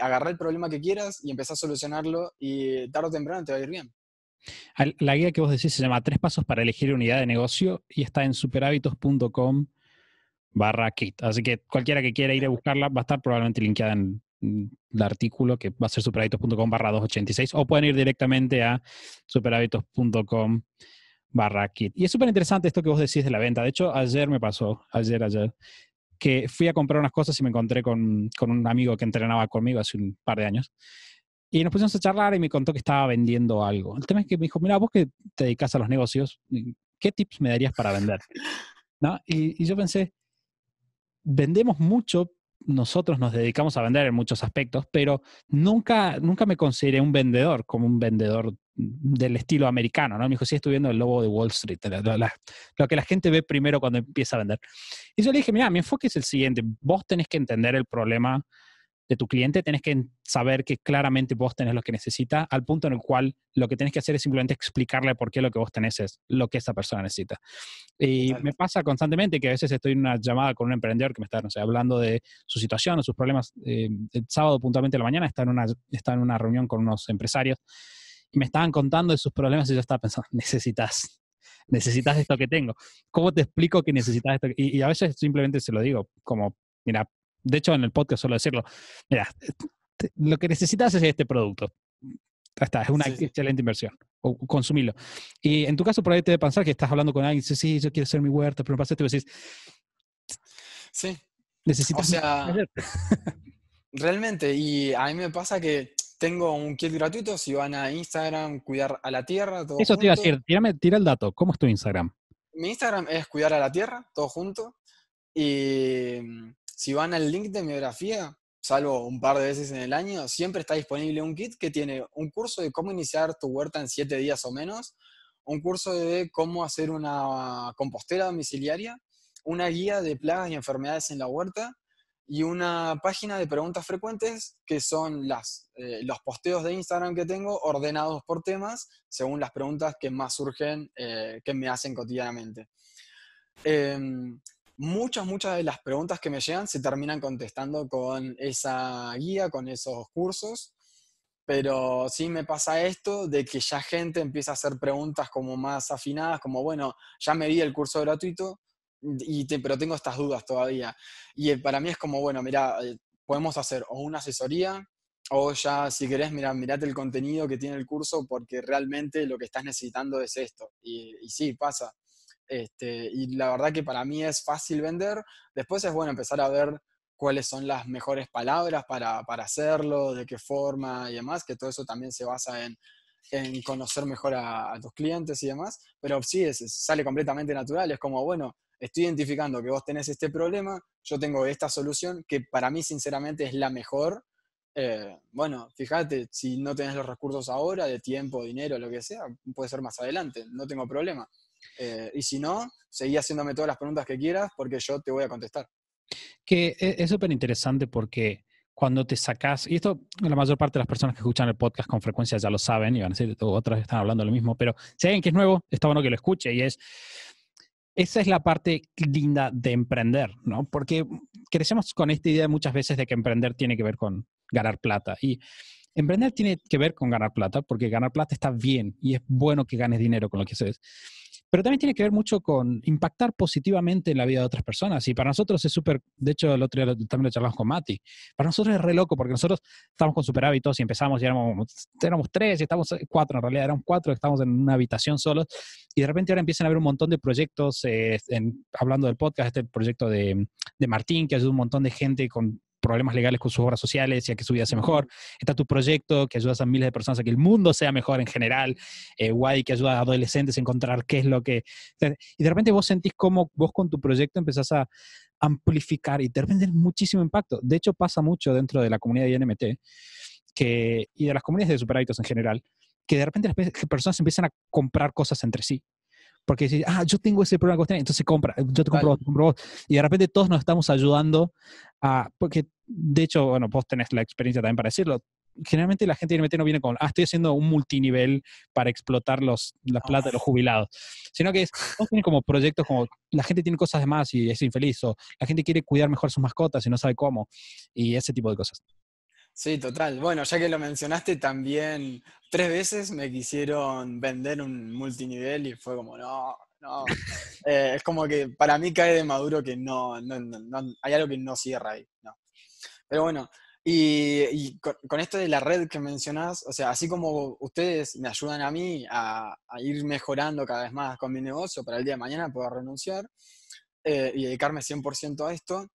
agarré el problema que quieras y empecé a solucionarlo y tarde o temprano te va a ir bien. La guía que vos decís se llama Tres Pasos para elegir unidad de negocio y está en superhábitos.com barra kit. Así que cualquiera que quiera ir a buscarla va a estar probablemente linkeada en, Mm, el artículo que va a ser superhábitos.com barra 286 o pueden ir directamente a superhábitos.com barra kit. Y es súper interesante esto que vos decís de la venta. De hecho, ayer me pasó, ayer, ayer, que fui a comprar unas cosas y me encontré con, un amigo que entrenaba conmigo hace un par de años. Y nos pusimos a charlar y me contó que estaba vendiendo algo. El tema es que me dijo, mira, vos que te dedicas a los negocios, mm, ¿qué tips me darías para vender? ¿No? Y, y yo pensé, vendemos mucho, nosotros nos dedicamos a vender en muchos aspectos, pero nunca, nunca me consideré un vendedor, como un vendedor del estilo americano, ¿no? Me dijo, sí, estoy viendo el lobo de Wall Street, lo que la gente ve primero cuando empieza a vender. Y yo le dije, mira, mi enfoque es el siguiente, vos tenés que entender el problema de tu cliente, tenés que saber que claramente vos tenés lo que necesita, al punto en el cual lo que tenés que hacer es simplemente explicarle por qué lo que vos tenés es lo que esa persona necesita. Y me pasa constantemente que a veces estoy en una llamada con un emprendedor que me está, no sé, hablando de su situación o sus problemas. Eh, el sábado puntualmente de la mañana está en, una, está en una reunión con unos empresarios y me estaban contando de sus problemas y yo estaba pensando, necesitas necesitas esto que tengo. ¿Cómo te explico que necesitas esto? Y, y, a veces simplemente se lo digo, como, mira, de hecho en el podcast suelo decirlo, mira, lo que necesitas es este producto. Está, es una excelente inversión. O consumirlo. Y en tu caso, por ahí te debe pensar que estás hablando con alguien y dices, sí, yo quiero hacer mi huerta, pero me pasa esto y decís. Sí. Necesitas. O sea, realmente. Y a mí me pasa que tengo un kit gratuito. Si van a Instagram, cuidar a la tierra. Todo Eso te iba a decir. tira el dato. ¿Cómo es tu Instagram? Mi Instagram es cuidar a la tierra, todo junto. Y si van al link de mi biografía, salvo un par de veces en el año, siempre está disponible un kit que tiene un curso de cómo iniciar tu huerta en 7 días o menos, un curso de cómo hacer una compostera domiciliaria, una guía de plagas y enfermedades en la huerta y una página de preguntas frecuentes que son las, eh, los posteos de Instagram que tengo ordenados por temas según las preguntas que más surgen, eh, que me hacen cotidianamente. Eh, muchas, muchas de las preguntas que me llegan se terminan contestando con esa guía, con esos cursos. Pero sí me pasa esto de que ya gente empieza a hacer preguntas como más afinadas, como, bueno, ya me di el curso gratuito, y pero tengo estas dudas todavía. Y eh, para mí es como, bueno, mira, eh, podemos hacer o una asesoría, o ya si querés, mira, mirate el contenido que tiene el curso porque realmente lo que estás necesitando es esto. Y, y sí, pasa. Este, y la verdad que para mí es fácil vender. Después es bueno empezar a ver cuáles son las mejores palabras para, para hacerlo, de qué forma y demás, que todo eso también se basa en, en conocer mejor a, tus clientes y demás, pero sí, es, sale completamente natural, es como, bueno, estoy identificando que vos tenés este problema, yo tengo esta solución, que para mí sinceramente es la mejor, eh, bueno, fíjate, si no tenés los recursos ahora, de tiempo, dinero, lo que sea, puede ser más adelante, no tengo problema. Eh, y si no, seguí haciéndome todas las preguntas que quieras porque yo te voy a contestar. Que eh, es súper interesante porque cuando te sacas, y esto la mayor parte de las personas que escuchan el podcast con frecuencia ya lo saben y van a decir, otras están hablando lo mismo, pero si alguien que es nuevo, está bueno que lo escuche y es, esa es la parte linda de emprender, ¿no? Porque crecemos con esta idea muchas veces de que emprender tiene que ver con ganar plata y emprender tiene que ver con ganar plata porque ganar plata está bien y es bueno que ganes dinero con lo que haces pero también tiene que ver mucho con impactar positivamente en la vida de otras personas. Y para nosotros es súper, de hecho el otro día también lo charlamos con Mati, para nosotros es re loco porque nosotros estamos con super hábitos y empezamos y éramos, éramos tres y estamos eh, cuatro, en realidad éramos cuatro, estamos en una habitación solos y de repente ahora empiezan a haber un montón de proyectos, eh, hablando del podcast, este proyecto de, de Martín, que ayuda a un montón de gente con problemas legales con sus obras sociales y a que su vida sea mejor. Está tu proyecto que ayudas a miles de personas a que el mundo sea mejor en general. Eh, que ayuda a adolescentes a encontrar qué es lo que... Y de repente vos sentís cómo vos con tu proyecto empezás a amplificar y te repente muchísimo impacto. De hecho pasa mucho dentro de la comunidad de INMT que, y de las comunidades de superhábitos en general, que de repente las personas empiezan a comprar cosas entre sí. Porque si ah, yo tengo ese problema con este, entonces compra, yo te compro, vos, te compro vos. Y de repente todos nos estamos ayudando a, porque de hecho, bueno, vos tenés la experiencia también para decirlo, generalmente la gente no viene con, ah, estoy haciendo un multinivel para explotar los, la plata de los jubilados, sino que es, tienen como proyectos como, la gente tiene cosas de más y es infeliz, o la gente quiere cuidar mejor sus mascotas y no sabe cómo, y ese tipo de cosas. Sí, total. Bueno, ya que lo mencionaste, también tres veces me quisieron vender un multinivel y fue como, no, no. Eh, es como que para mí cae de maduro que no, no, no, hay algo que no cierra ahí. No. Pero bueno, y, con, esto de la red que mencionás, o sea, así como ustedes me ayudan a mí a, ir mejorando cada vez más con mi negocio para el día de mañana poder renunciar eh, y dedicarme 100% a esto,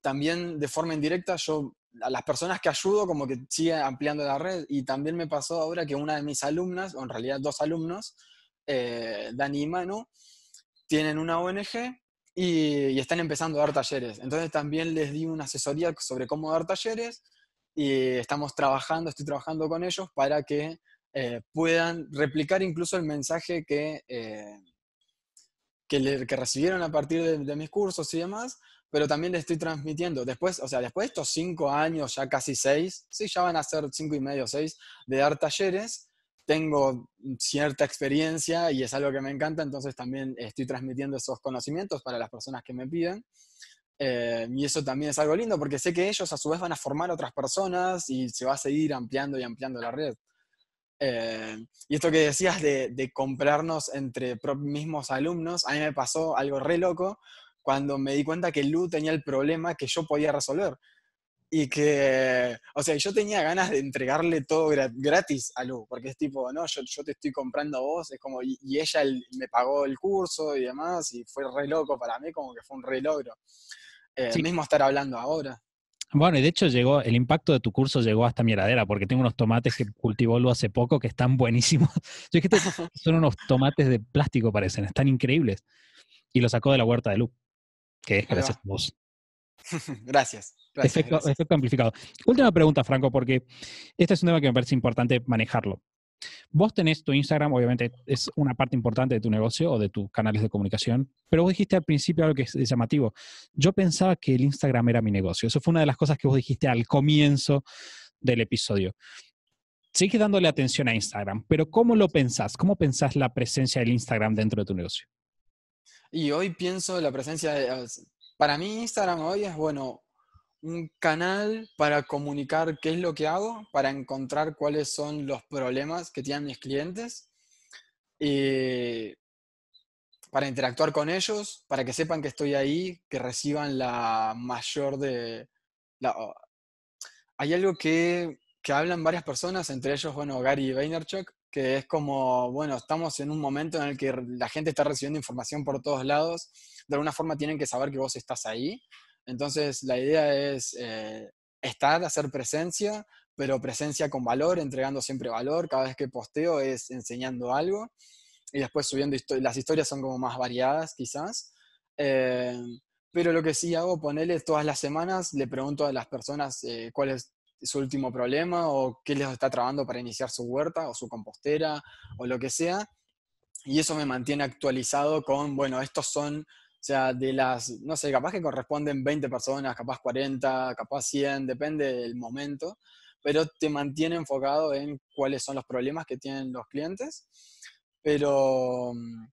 también de forma indirecta yo a las personas que ayudo como que sigue ampliando la red. Y también me pasó ahora que una de mis alumnas, o en realidad dos alumnos, eh, Dani y Manu, tienen una ONG y, están empezando a dar talleres. Entonces también les di una asesoría sobre cómo dar talleres y estamos trabajando, estoy trabajando con ellos para que eh, puedan replicar incluso el mensaje que... Eh, que, recibieron a partir de, mis cursos y demás, pero también le estoy transmitiendo. Después, o sea, después de estos cinco años, ya casi seis, sí, ya van a ser cinco y medio, seis, de dar talleres, tengo cierta experiencia y es algo que me encanta, entonces también estoy transmitiendo esos conocimientos para las personas que me piden. Eh, y eso también es algo lindo porque sé que ellos a su vez van a formar otras personas y se va a seguir ampliando y ampliando la red. Eh, y esto que decías de, de comprarnos entre mismos alumnos, a mí me pasó algo re loco cuando me di cuenta que Lu tenía el problema que yo podía resolver. Y que, o sea, yo tenía ganas de entregarle todo gratis a Lu, porque es tipo, no, yo, te estoy comprando a vos, es como, y, ella me pagó el curso y demás, y fue re loco para mí, como que fue un re logro. Eh, mismo estar hablando ahora. Bueno, y de hecho llegó, el impacto de tu curso llegó hasta mi heradera, porque tengo unos tomates que cultivó Lu hace poco que están buenísimos. Yo son unos tomates de plástico, parecen, están increíbles. Y lo sacó de la huerta de Lu que es gracias a vos. gracias. efecto, amplificado. Última pregunta, Franco, porque este es un tema que me parece importante manejarlo. Vos tenés tu Instagram, obviamente es una parte importante de tu negocio o de tus canales de comunicación, pero vos dijiste al principio algo que es llamativo. Yo pensaba que el Instagram era mi negocio. Eso fue una de las cosas que vos dijiste al comienzo del episodio. Sigue dándole atención a Instagram, pero ¿cómo lo pensás? ¿Cómo pensás la presencia del Instagram dentro de tu negocio? Y hoy pienso la presencia de... Para mí Instagram hoy es, bueno, un canal para comunicar qué es lo que hago, para encontrar cuáles son los problemas que tienen mis clientes, eh, para interactuar con ellos, para que sepan que estoy ahí, que reciban la mayor de... La, hay algo que, que hablan varias personas, entre ellos, bueno, Gary Vaynerchuk, que es como, bueno, estamos en un momento en el que la gente está recibiendo información por todos lados, de alguna forma tienen que saber que vos estás ahí, entonces la idea es eh, estar, hacer presencia, pero presencia con valor, entregando siempre valor, cada vez que posteo es enseñando algo, y después subiendo las historias son como más variadas quizás. Eh, pero lo que sí hago, ponerle todas las semanas, le pregunto a las personas eh, cuál es su último problema o qué les está trabando para iniciar su huerta o su compostera o lo que sea. Y eso me mantiene actualizado con, bueno, estos son, o sea, de las, no sé, capaz que corresponden 20 personas, capaz 40, capaz 100, depende del momento, pero te mantiene enfocado en cuáles son los problemas que tienen los clientes. Pero mm,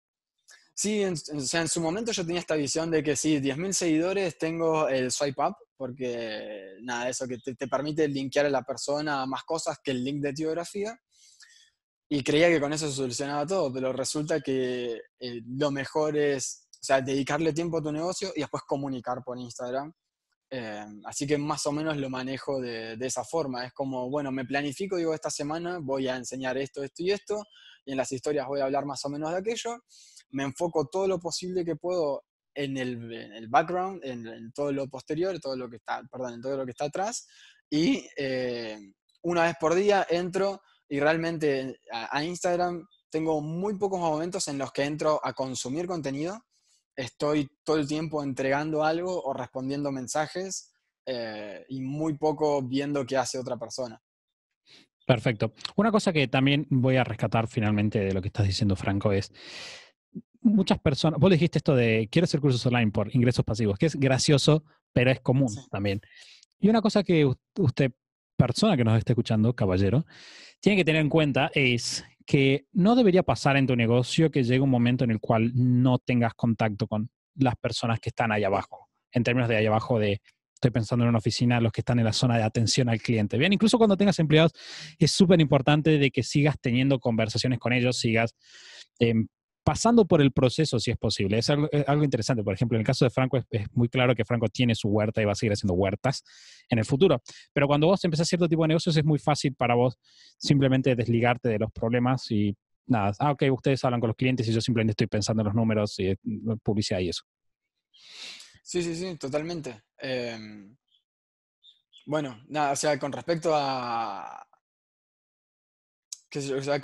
sí, en, o sea, en su momento yo tenía esta visión de que si 10.000 seguidores, tengo el swipe up, porque nada, eso que te, permite linkear a la persona más cosas que el link de tipografía Y creía que con eso se solucionaba todo, pero resulta que eh, lo mejor es, o sea, dedicarle tiempo a tu negocio y después comunicar por Instagram. Eh, así que más o menos lo manejo de, de, esa forma. Es como, bueno, me planifico, digo, esta semana voy a enseñar esto, esto y esto, y en las historias voy a hablar más o menos de aquello. Me enfoco todo lo posible que puedo en el, background, en, todo lo posterior, todo lo que está, perdón, en todo lo que está atrás, y eh, una vez por día entro y realmente a, Instagram tengo muy pocos momentos en los que entro a consumir contenido, estoy todo el tiempo entregando algo o respondiendo mensajes eh, y muy poco viendo qué hace otra persona. Perfecto. Una cosa que también voy a rescatar finalmente de lo que estás diciendo, Franco, es muchas personas, vos dijiste esto de quiero hacer cursos online por ingresos pasivos, que es gracioso, pero es común también. Y una cosa que usted, persona que nos esté escuchando, caballero, tiene que tener en cuenta es que no debería pasar en tu negocio que llegue un momento en el cual no tengas contacto con las personas que están allá abajo, en términos de allá abajo de estoy pensando en una oficina, los que están en la zona de atención al cliente. Bien, incluso cuando tengas empleados, es súper importante de que sigas teniendo conversaciones con ellos, sigas em, pasando por el proceso si es posible. Es algo, interesante. Por ejemplo, en el caso de Franco es, muy claro que Franco tiene su huerta y va a seguir haciendo huertas en el futuro. Pero cuando vos empezás cierto tipo de negocios es muy fácil para vos simplemente desligarte de los problemas y nada, ah, ok, ustedes hablan con los clientes y yo simplemente estoy pensando en los números y eh, publicidad y eso. Sí, sí, sí, totalmente. Em, bueno, nada, o sea, con respecto a... Que, o sea,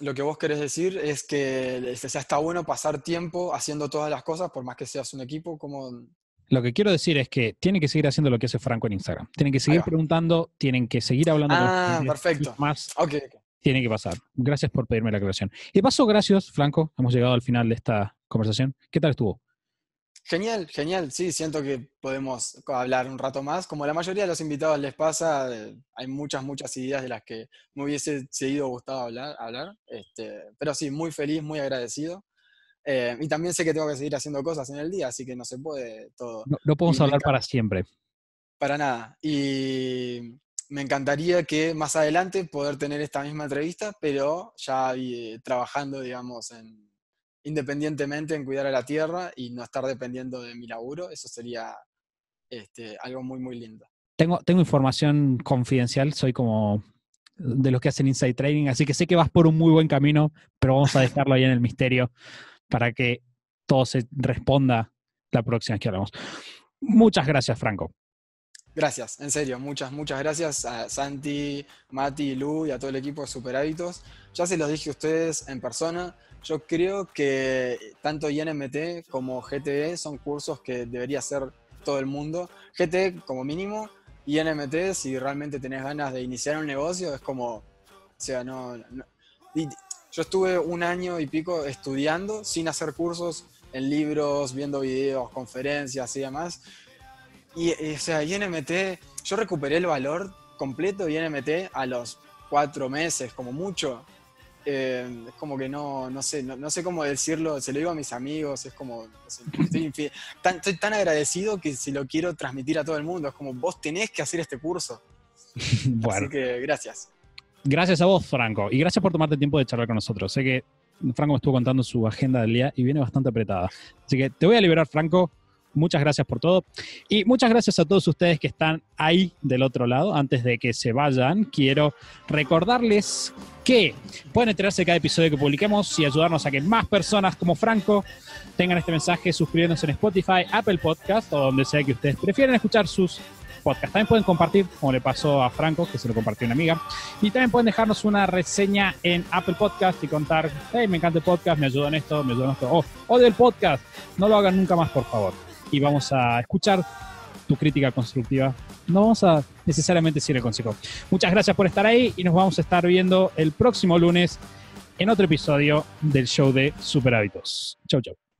lo que vos querés decir es que sea, está bueno pasar tiempo haciendo todas las cosas, por más que seas un equipo, como... Lo que quiero decir es que tiene que seguir haciendo lo que hace Franco en Instagram. Tienen que seguir preguntando, tienen que seguir hablando. Ah, perfecto. Más okay, tiene que pasar. Gracias por pedirme la aclaración. Y paso, gracias, Franco. Hemos llegado al final de esta conversación. ¿Qué tal estuvo? Genial, genial. Sí, siento que podemos hablar un rato más. Como la mayoría de los invitados les pasa, eh, hay muchas, muchas ideas de las que me hubiese seguido gustado hablar. hablar. Este, pero sí, muy feliz, muy agradecido. Eh, y también sé que tengo que seguir haciendo cosas en el día, así que no se puede todo. No, podemos hablar para siempre. Para nada. Y me encantaría que más adelante poder tener esta misma entrevista, pero ya eh, trabajando, digamos, en, independientemente en cuidar a la tierra y no estar dependiendo de mi laburo, eso sería este, algo muy, muy lindo. Tengo, tengo información confidencial, soy como de los que hacen inside trading, así que sé que vas por un muy buen camino, pero vamos a dejarlo ahí en el misterio para que todo se responda la próxima vez que hablamos. Muchas gracias, Franco. Gracias, en serio, muchas, muchas gracias a Santi, Mati, Lu y a todo el equipo de Super Ya se los dije a ustedes en persona, yo creo que tanto INMT como GTE son cursos que debería hacer todo el mundo. GTE como mínimo, INMT si realmente tenés ganas de iniciar un negocio es como, o sea, no... yo estuve un año y pico estudiando sin hacer cursos en libros, viendo videos, conferencias y demás. Y, y eh, o sea, INMT, yo recuperé el valor completo de INMT a los cuatro meses, como mucho. Eh, es como que no, no sé, no, sé cómo decirlo, se lo digo a mis amigos, es como, estoy, tan, agradecido que se lo quiero transmitir a todo el mundo, es como, vos tenés que hacer este curso. bueno. Así que gracias. Gracias a vos, Franco, y gracias por tomarte tiempo de charlar con nosotros. Sé que Franco me estuvo contando su agenda del día y viene bastante apretada. Así que te voy a liberar, Franco, muchas gracias por todo. Y muchas gracias a todos ustedes que están ahí del otro lado. Antes de que se vayan, quiero recordarles que pueden enterarse de cada episodio que publiquemos y ayudarnos a que más personas como Franco tengan este mensaje suscribiéndose en Spotify, Apple Podcast o donde sea que ustedes prefieran escuchar sus podcasts. También pueden compartir, como le pasó a Franco, que se lo compartió una amiga. Y también pueden dejarnos una reseña en Apple Podcast y contar, hey, me encanta el podcast, me ayudan en esto, me ayudó en esto. O oh, odio el podcast. No lo hagan nunca más, por favor y vamos a escuchar tu crítica constructiva. No vamos a necesariamente decir el consejo. Muchas gracias por estar ahí y nos vamos a estar viendo el próximo lunes en otro episodio del show de Superhábitos. Chau, chau.